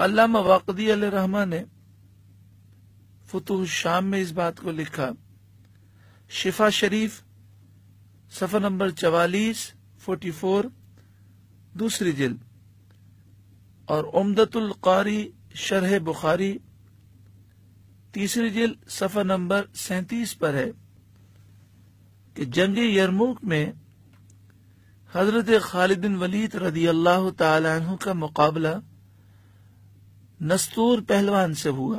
अल्लामा वाकदी रहमा ने फतूह शाम में इस बात को लिखा शिफा शरीफ सफर नंबर चवालीस फोर्टी फोर दूसरी जिल और उमदतुल कारी शरह बुखारी तीसरी जिल सफर नंबर सैतीस पर है कि जंग यरमूक में हजरत खालिदिन वलीद रदी अल्लाह तु का मुकाबला नस्तूर पहलवान से हुआ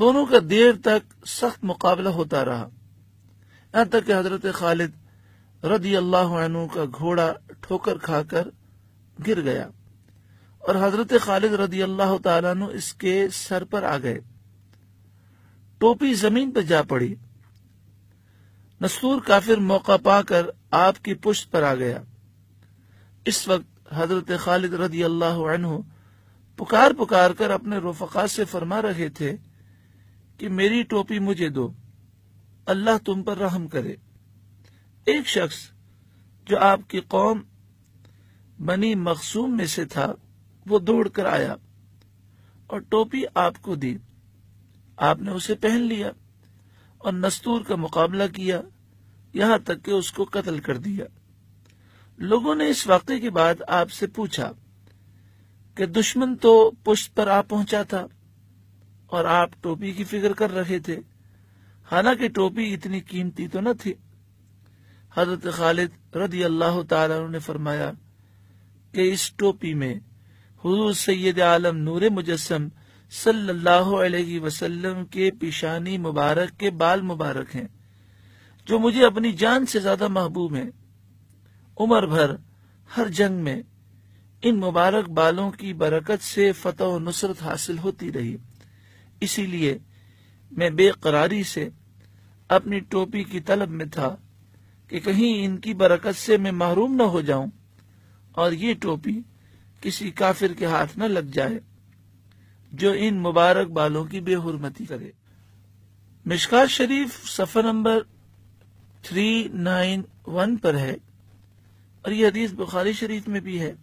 दोनों का देर तक सख्त मुकाबला होता रहा यहां तक कि हजरत खालिद रदी अल्लाह का घोड़ा ठोकर खाकर गिर गया और हजरत खालिद रदी अल्लाह तु इसके सर पर आ गए टोपी जमीन पर जा पड़ी नस्तूर काफिर मौका पाकर आपकी पुश्त पर आ गया इस वक्त हजरत खालिद रदी अल्लाह पुकार पुकार कर अपने रोफका से फरमा रहे थे कि मेरी टोपी मुझे दो अल्लाह तुम पर रहम करे एक शख्स जो आपकी कौम बनी मखसूम में से था वो दौड़ कर आया और टोपी आपको दी आपने उसे पहन लिया और नस्तूर का मुकाबला किया यहां तक कि उसको कत्ल कर दिया लोगों ने इस वाक्य के बाद आपसे पूछा कि दुश्मन तो पुष्ट पर आ पहुंचा था और आप टोपी की फिक्र कर रहे थे हालांकि टोपी इतनी कीमती तो न थी हजरत खालिद रदी अल्लाह ने फरमाया कि इस टोपी में हजूर सैद आलम नूर मुजस्म सल्लल्लाहु वसल्लम के पिशानी मुबारक के बाल मुबारक हैं जो मुझे अपनी जान से ज्यादा महबूब हैं उम्र भर हर जंग में इन मुबारक बालों की बरकत से फतह और नुसरत हासिल होती रही इसीलिए मैं बेकरारी से अपनी टोपी की तलब में था कि कहीं इनकी बरकत से मैं महरूम न हो जाऊं और ये टोपी किसी काफिर के हाथ न लग जाए जो इन मुबारक बालों की बेहरमती करे मिशका शरीफ सफर नंबर थ्री नाइन वन पर है और यह हदीस बुखारी शरीफ में भी है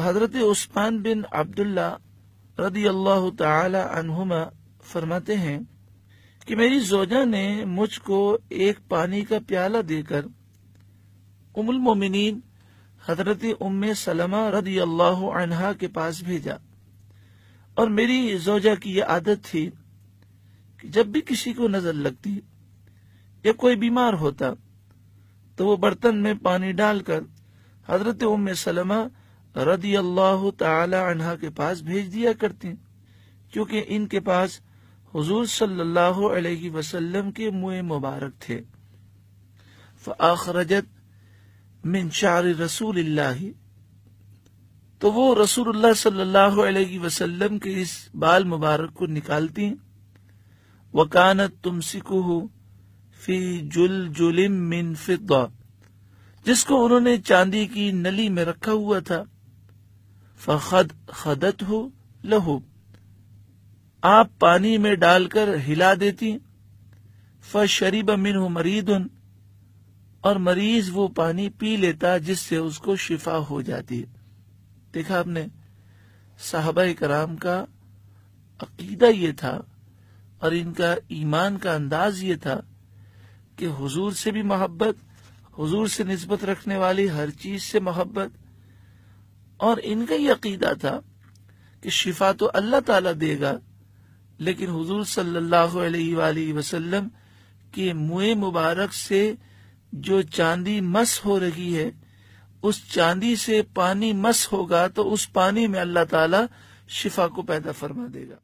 हजरत उस्मान बिन अब्दुल्ला रदी अल्लाह तुमा फरमाते हैं कि मेरी जोजा ने मुझको एक पानी का प्याला देकर उमुल मोमिन हजरत उम सलमा रदी अल्लाह के पास भेजा और मेरी जोजा की यह आदत थी कि जब भी किसी को नजर लगती या कोई बीमार होता तो वो बर्तन में पानी डालकर हजरत उम सलमा रदी अल्लाह तहा के पास भेज दिया करते क्योंकि इनके पास हजूर सल्लाम के मुँह मुबारक थे फ़ाखरजत मिन शार रसूल तो वो रसूल सल्लल्लाहु अलैहि के इस बाल मुबारक को निकालती वकानत तुम सिकुहू फी जुल जुलिम मिन फिद्दा जिसको उन्होंने चांदी की नली में रखा हुआ था फ़द खदत हो लहू आप पानी में डालकर हिला देती फ शरीब मिन मरीद और मरीज वो पानी पी लेता जिससे उसको शिफा हो जाती देखा आपने साहबा कराम का अकीदा ये था और इनका ईमान का अंदाज ये था कि हुजूर से भी मोहब्बत हुजूर से नस्बत रखने वाली हर चीज से मोहब्बत और इनका ये अकीदा था कि शिफा तो अल्लाह ताला देगा लेकिन हुजूर सल्लल्लाहु अलैहि वसल्लम के मुए मुबारक से जो चांदी मस हो रही है उस चांदी से पानी मस होगा तो उस पानी में अल्लाह ताला शिफा को पैदा फरमा देगा